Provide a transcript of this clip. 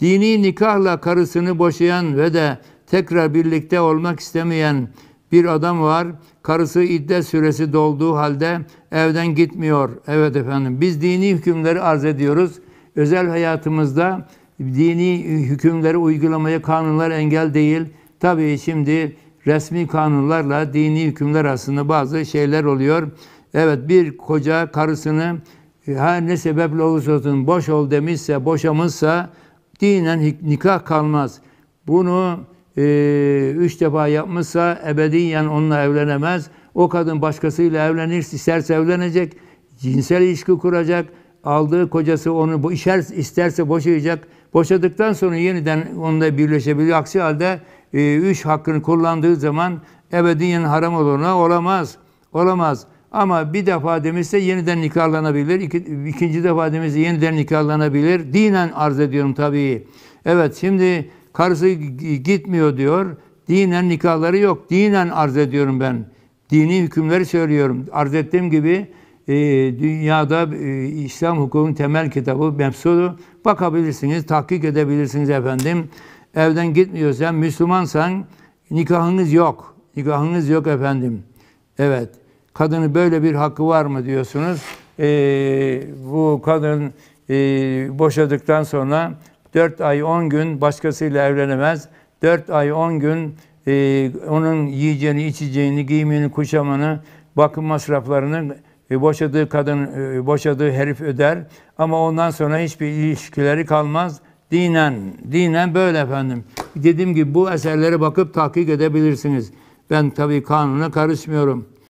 dini nikahla karısını boşayan ve de tekrar birlikte olmak istemeyen bir adam var. Karısı iddet süresi dolduğu halde evden gitmiyor. Evet efendim biz dini hükümleri arz ediyoruz. Özel hayatımızda dini hükümleri uygulamaya kanunlar engel değil. Tabii şimdi resmi kanunlarla dini hükümler arasında bazı şeyler oluyor. Evet bir koca karısını her ne sebeple olursa olsun boş ol demişse, boşamışsa dinen nikah kalmaz. Bunu e, üç defa yapmışsa ebediyen onunla evlenemez. O kadın başkasıyla evlenir, isterse evlenecek, cinsel ilişki kuracak, aldığı kocası onu işer, isterse boşayacak. Boşadıktan sonra yeniden onunla birleşebilir. Aksi halde e, üç hakkını kullandığı zaman ebediyen haram olana olamaz. Olamaz. Ama bir defa demişse yeniden nikahlanabilir. İki, ikinci defa demişse yeniden nikahlanabilir. Dinen arz ediyorum tabii. Evet şimdi karısı gitmiyor diyor. Dinen nikahları yok. Dinen arz ediyorum ben. Dini hükümleri söylüyorum. Arz ettiğim gibi e, dünyada e, İslam hukukunun temel kitabı Mefsudu. Bakabilirsiniz, tahkik edebilirsiniz efendim. Evden gitmiyorsan, Müslümansan nikahınız yok. Nikahınız yok efendim. Evet. Kadını böyle bir hakkı var mı diyorsunuz. E, bu kadın e, boşadıktan sonra 4 ay 10 gün başkasıyla evlenemez. 4 ay 10 gün e, onun yiyeceğini, içeceğini, giyimini, kuşamını, bakım masraflarını e, boşadığı kadın, e, boşadığı herif öder. Ama ondan sonra hiçbir ilişkileri kalmaz. Dinen, dinen böyle efendim. Dediğim gibi bu eserlere bakıp tahkik edebilirsiniz. Ben tabii kanuna karışmıyorum.